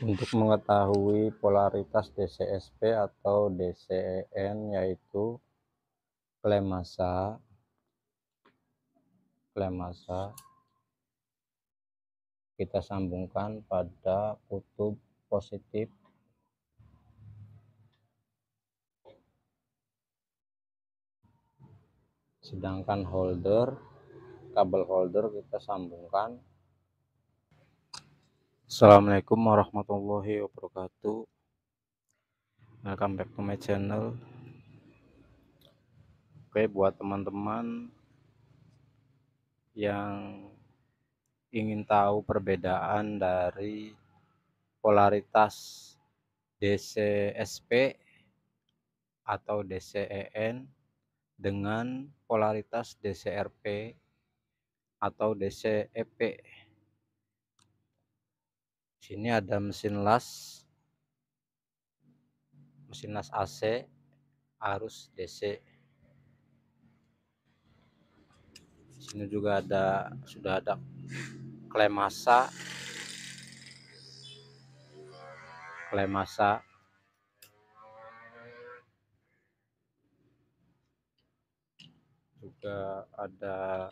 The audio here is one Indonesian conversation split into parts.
Untuk mengetahui polaritas DCSP atau DCN e yaitu klem massa klem massa kita sambungkan pada kutub positif sedangkan holder kabel holder kita sambungkan Assalamualaikum warahmatullahi wabarakatuh Welcome back to my channel Oke buat teman-teman Yang ingin tahu perbedaan dari polaritas DCSP atau DCEN dengan polaritas DCRP atau DCEP sini ada mesin las mesin las AC arus DC di sini juga ada sudah ada klem masa, klem masa, juga ada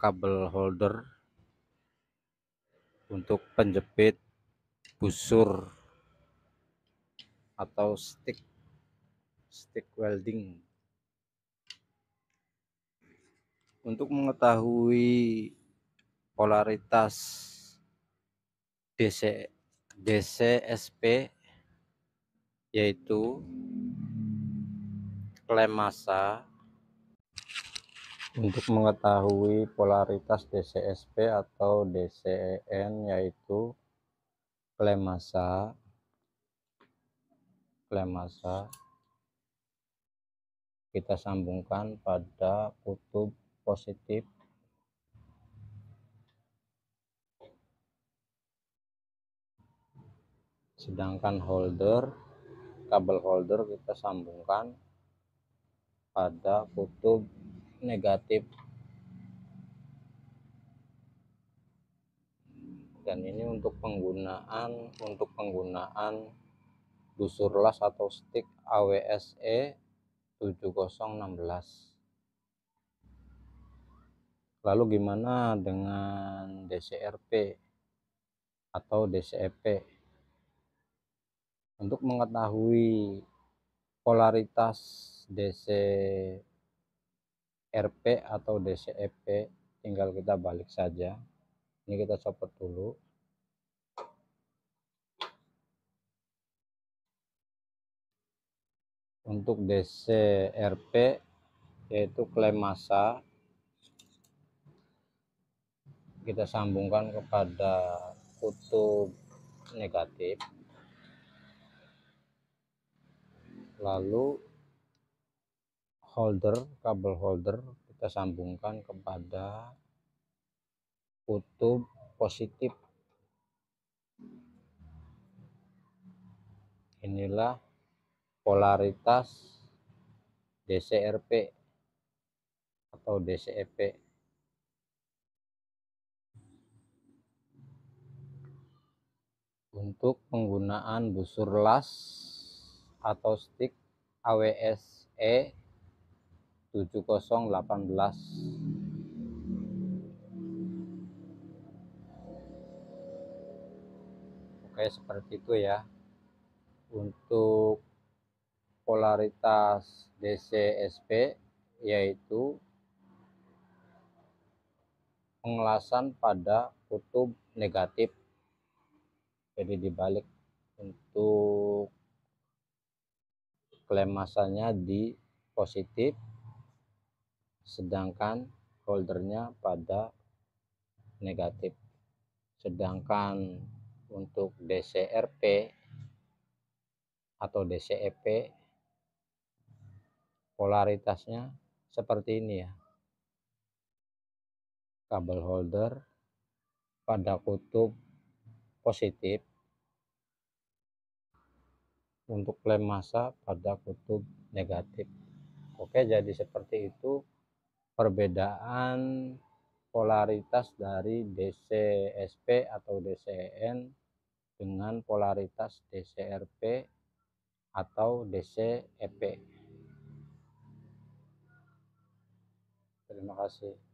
kabel holder untuk penjepit busur atau stick stick welding untuk mengetahui polaritas DC DCSP yaitu klem massa untuk mengetahui polaritas DCSP atau DCEN yaitu klem massa, klem massa kita sambungkan pada kutub positif sedangkan holder kabel holder kita sambungkan pada kutub negatif dan ini untuk penggunaan untuk penggunaan busur las atau stick AWSE 7016 lalu gimana dengan DCRP atau DCEP untuk mengetahui polaritas DC RP atau DCEP tinggal kita balik saja ini kita copot dulu untuk DCRP e yaitu klaim masa kita sambungkan kepada kutub negatif lalu holder kabel holder kita sambungkan kepada kutub positif inilah polaritas DCRP atau DCEP untuk penggunaan busur las atau stick AWS E. 7018 Oke seperti itu ya untuk polaritas DCSP yaitu pengelasan pada kutub negatif jadi dibalik untuk klemasannya di positif sedangkan holdernya pada negatif sedangkan untuk DCRP atau DCEP polaritasnya seperti ini ya kabel holder pada kutub positif untuk lem masa pada kutub negatif oke jadi seperti itu perbedaan polaritas dari DCSP atau DCN dengan polaritas DCRP atau DCEP. Terima kasih.